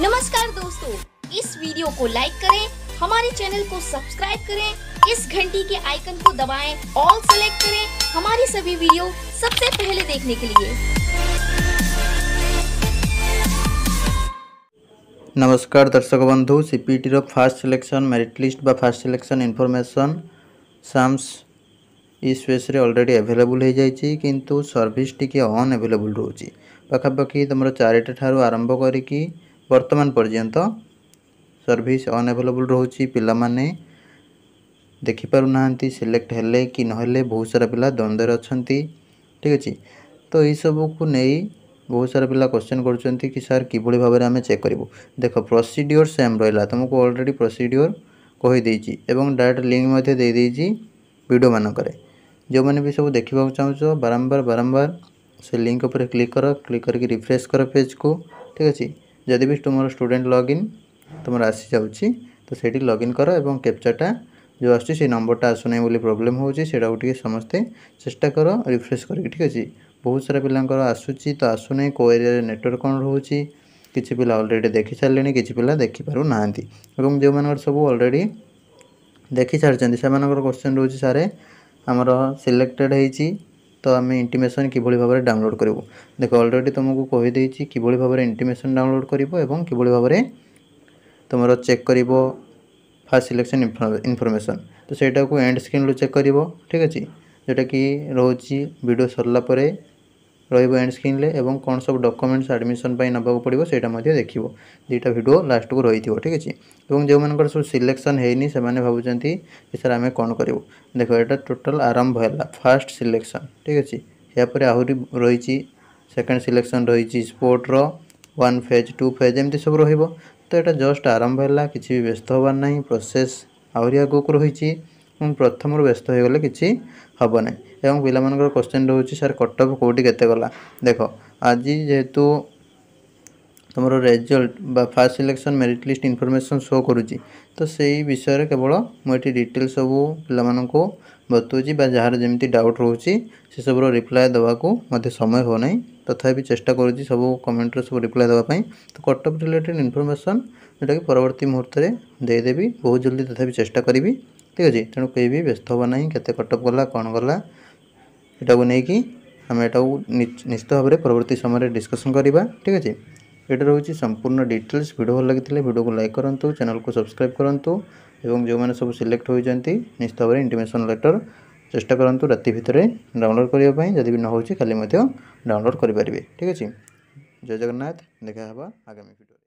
नमस्कार दोस्तों इस वीडियो को लाइक करें हमारे चैनल को सब्सक्राइब करें इस घंटी के आइकन को दबाएं ऑल सेलेक्ट करें हमारी सभी वीडियो सबसे पहले देखने के लिए नमस्कार दर्शक बंधु CPT fast selection merit list बा फास्ट सिलेक्शन इनफॉरमेशन साम्स ଇ ସ୍ପେସ୍ରେ ଅଲରେଡ଼ି ଆଭେଲେବୁଲ୍ ହୋଇଯାଇଛି କିନ୍ତୁ ସର୍ଭିସ୍ ଟିକିଏ ଅନ୍ ଆଭେଲେବୁଲ୍ ରହୁଛି ପାଖାପାଖି ତୁମର ଚାରିଟା ଠାରୁ आरंभ କରିକି बर्तमान पर्यंत सर्विस अनएभेलेबुल रोच पाने देखिपार ना सिलेक्ट हेले कि ना बहुत सारा पिला द्वंद अच्छा ठीक अच्छे तो यही सब कु बहुत सारा पिला क्वेश्चन कर सर कि भाव में आम चेक कर देख प्रोसीड्योर सेम रहा तुमको अलरेडी प्रोसीड्योर कहीदेज डायरेक्ट लिंक भिड मानक जो मैंने भी सब देखा चाहो बारंबार बारंबार से लिंक उपर क्लिक कर क्लिक करके रिफ्रेश कर पेज को ठीक अच्छे ଯଦି ବି ତୁମର ଷ୍ଟୁଡ଼େଣ୍ଟ ଲଗ୍ଇନ୍ ତୁମର ଆସିଯାଉଛି ତ ସେଇଠି ଲଗ୍ଇନ୍ କର ଏବଂ କ୍ୟାପ୍ଚାଟା ଯେଉଁ ଆସୁଛି ସେଇ ନମ୍ବରଟା ଆସୁନାହିଁ ବୋଲି ପ୍ରୋବ୍ଲେମ୍ ହେଉଛି ସେଇଟାକୁ ଟିକେ ସମସ୍ତେ ଚେଷ୍ଟା କର ରିଫ୍ରେଶ୍ କରିକି ଠିକ୍ ଅଛି ବହୁତ ସାରା ପିଲାଙ୍କର ଆସୁଛି ତ ଆସୁନାହିଁ କେଉଁ ଏରିଆରେ ନେଟୱାର୍କ କ'ଣ ରହୁଛି କିଛି ପିଲା ଅଲରେଡ଼ି ଦେଖିସାରିଲେଣି କିଛି ପିଲା ଦେଖିପାରୁନାହାନ୍ତି ଏବଂ ଯେଉଁମାନଙ୍କର ସବୁ ଅଲରେଡ଼ି ଦେଖିସାରିଛନ୍ତି ସେମାନଙ୍କର କ୍ୱେଶ୍ଚନ୍ ରହୁଛି ସାରେ ଆମର ସିଲେକ୍ଟେଡ଼୍ ହେଇଛି ତ ଆମେ ଇଣ୍ଟିମେସନ୍ କିଭଳି ଭାବରେ ଡାଉନଲୋଡ଼୍ କରିବୁ ଦେଖ ଅଲରେଡ଼ି ତୁମକୁ କହିଦେଇଛି କିଭଳି ଭାବରେ ଇଣ୍ଟିମେସନ୍ ଡାଉନଲୋଡ଼୍ କରିବ ଏବଂ କିଭଳି ଭାବରେ ତୁମର ଚେକ୍ କରିବ ଫାର୍ଷ୍ଟ ସିଲେକ୍ସନ୍ ଇନଫର୍ମେସନ୍ ତ ସେଇଟାକୁ ଏଣ୍ଡ ସ୍କ୍ରିନ୍ରୁ ଚେକ୍ କରିବ ଠିକ୍ ଅଛି ଯେଉଁଟାକି ରହୁଛି ଭିଡ଼ିଓ ସରିଲା ପରେ ରହିବ ଏଣ୍ଡ ସ୍କ୍ରିନ୍ରେ ଏବଂ କ'ଣ ସବୁ ଡକୁମେଣ୍ଟସ୍ ଆଡ଼ମିସନ୍ ପାଇଁ ନେବାକୁ ପଡ଼ିବ ସେଇଟା ମଧ୍ୟ ଦେଖିବ ଦୁଇଟା ଭିଡ଼ିଓ ଲାଷ୍ଟକୁ ରହିଥିବ ଠିକ୍ ଅଛି ଏବଂ ଯେଉଁମାନଙ୍କର ସବୁ ସିଲେକ୍ସନ୍ ହେଇନି ସେମାନେ ଭାବୁଛନ୍ତି କି ସାର୍ ଆମେ କ'ଣ କରିବୁ ଦେଖ ଏଇଟା ଟୋଟାଲ୍ ଆରମ୍ଭ ହେଲା ଫାର୍ଷ୍ଟ ସିଲେକ୍ସନ୍ ଠିକ୍ ଅଛି ଏହାପରେ ଆହୁରି ରହିଛି ସେକେଣ୍ଡ ସିଲେକ୍ସନ୍ ରହିଛି ସ୍ପୋର୍ଟର ୱାନ୍ ଫେଜ୍ ଟୁ ଫେଜ୍ ଏମିତି ସବୁ ରହିବ ତ ଏଇଟା ଜଷ୍ଟ ଆରମ୍ଭ ହେଲା କିଛି ବି ବ୍ୟସ୍ତ ହେବାର ନାହିଁ ପ୍ରୋସେସ୍ ଆହୁରି ଆଗକୁ ରହିଛି ଏବଂ ପ୍ରଥମରୁ ବ୍ୟସ୍ତ ହୋଇଗଲେ କିଛି ହେବ ନାହିଁ ଏବଂ ପିଲାମାନଙ୍କର କୋଶ୍ଚିନ୍ ରହୁଛି ସାର୍ କଟଅଫ୍ କେଉଁଠି କେତେ ଗଲା ଦେଖ ଆଜି ଯେହେତୁ ତୁମର ରେଜଲ୍ଟ ବା first selection merit list information show କରୁଛି ତ ସେଇ ବିଷୟରେ କେବଳ ମୁଁ ଏଠି ଡିଟେଲ୍ ସବୁ ପିଲାମାନଙ୍କୁ ବତଉଛି ବା ଯାହାର ଯେମିତି ଡାଉଟ୍ ରହୁଛି ସେସବୁର ରିପ୍ଲାଏ ଦେବାକୁ ମୋତେ ସମୟ ହେଉନାହିଁ ତଥାପି ଚେଷ୍ଟା କରୁଛି ସବୁ କମେଣ୍ଟର ସବୁ ରିପ୍ଲାଏ ଦେବା ପାଇଁ ତ କଟଅଫ୍ ରିଲେଟେଡ଼୍ ଇନଫର୍ମେସନ୍ ଯେଉଁଟାକି ପରବର୍ତ୍ତୀ ମୁହୂର୍ତ୍ତରେ ଦେଇଦେବି ବହୁତ ଜଲ୍ଦି ତଥାପି ଚେଷ୍ଟା କରିବି ঠিক আছে ତେଣୁ କେହି ବି ବ୍ୟସ୍ତ ହେବ ନାହିଁ କେତେ କଟଅଫ୍ ଗଲା କ'ଣ ଗଲା ଏଟାକୁ ନେଇକି ଆମେ ଏଟାକୁ ନିଶ୍ଚିତ ଭାବରେ ପରବର୍ତ୍ତୀ ସମୟରେ ଡିସ୍କସନ୍ କରିବା ଠିକ୍ ଅଛି ଏଇଟା ରହୁଛି ସମ୍ପୂର୍ଣ୍ଣ ଡିଟେଲ୍ସ ଭିଡ଼ିଓ ଭଲ ଲାଗିଥିଲେ ଭିଡ଼ିଓକୁ ଲାଇକ୍ କରନ୍ତୁ ଚ୍ୟାନେଲ୍କୁ ସବସ୍କ୍ରାଇବ୍ କରନ୍ତୁ ଏବଂ ଯେଉଁମାନେ ସବୁ ସିଲେକ୍ଟ ହୋଇଛନ୍ତି ନିଶ୍ଚିତ ଭାବରେ ଇଣ୍ଟିମେସନ୍ ଲେଟର୍ ଚେଷ୍ଟା କରନ୍ତୁ ରାତି ଭିତରେ ଡାଉନଲୋଡ଼୍ କରିବା ପାଇଁ ଯଦି ବି ନ ହେଉଛି କାଲି ମଧ୍ୟ ଡାଉନଲୋଡ଼୍ କରିପାରିବେ ଠିକ୍ ଅଛି ଜୟ ଜଗନ୍ନାଥ ଦେଖା ହେବ ଆଗାମୀ ଭିଡ଼ିଓରେ